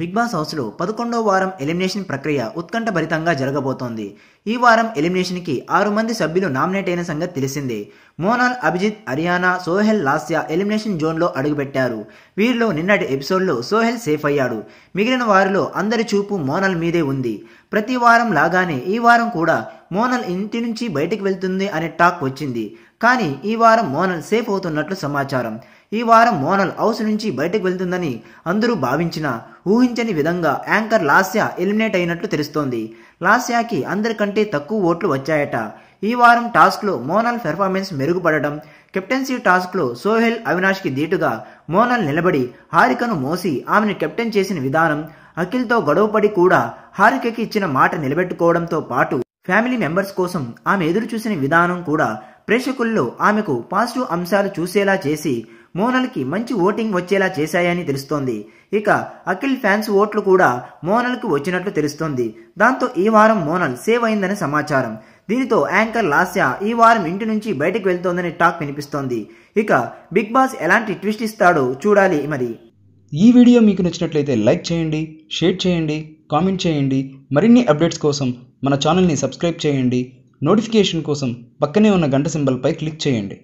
big boss హౌస్లో పదకొండో వారం ఎలిమినేషన్ ప్రక్రియ ఉత్కంఠభరితంగా జరగబోతోంది ఈ వారం ఎలిమినేషన్కి ఆరు మంది సభ్యులు నామినేట్ అయిన సంగతి తెలిసిందే మోనాల్ అభిజిత్ హరియానా సోహెల్ లాస్యా ఎలిమినేషన్ జోన్లో అడుగుపెట్టారు వీరిలో నిన్నటి ఎపిసోడ్లో సోహెల్ సేఫ్ అయ్యాడు మిగిలిన వారిలో అందరి చూపు మోనాల్ మీదే ఉంది ప్రతి వారం లాగానే ఈ వారం కూడా మోనల్ ఇంటి నుంచి బయటకు వెళ్తుంది అనే టాక్ వచ్చింది కానీ ఈ వారం మోనల్ సేఫ్ అవుతున్నట్లు సమాచారం ఈ వారం మోనల్ హౌస్ నుంచి బయటకు వెళ్తుందని అందరూ భావించిన ఊహించని విధంగా యాంకర్ లాస్యా ఎలిమినేట్ అయినట్లు తెలుస్తోంది లాస్యాకి అందరికంటే తక్కువ ఓట్లు వచ్చాయట ఈ వారం టాస్క్లో మోనల్ పెర్ఫార్మెన్స్ మెరుగుపడడం కెప్టెన్సీ టాస్క్లో సోహెల్ అవినాష్కి దీటుగా మోనల్ నిలబడి హారికను మోసి ఆమెను కెప్టెన్ చేసిన విధానం అఖిల్తో గొడవపడి కూడా హారికకి ఇచ్చిన మాట నిలబెట్టుకోవడంతో పాటు ఫ్యామిలీ మెంబర్స్ కోసం ఆమె ఎదురు చూసిన విధానం కూడా ప్రేక్షకుల్లో ఆమెకు పాజిటివ్ అంశాలు చూసేలా చేసి మోనల్కి మంచి ఓటింగ్ వచ్చేలా చేశాయని తెలుస్తోంది ఇక అఖిల్ ఫ్యాన్స్ ఓట్లు కూడా మోనల్కి వచ్చినట్లు తెలుస్తోంది దాంతో ఈ వారం మోనల్ సేవ్ అయిందని సమాచారం దీనితో యాంకర్ లాస్య ఈ వారం ఇంటి నుంచి బయటకు వెళ్తోందని టాక్ వినిపిస్తోంది ఇక బిగ్ బాస్ ఎలాంటి ట్విస్ట్ ఇస్తాడో చూడాలి మరి ఈ వీడియో మీకు నచ్చినట్లయితే లైక్ చేయండి షేర్ చేయండి కామెంట్ చేయండి మరిన్ని అప్డేట్స్ కోసం మన ఛానల్ని సబ్స్క్రైబ్ చేయండి నోటిఫికేషన్ కోసం పక్కనే ఉన్న గంట సింబల్పై క్లిక్ చేయండి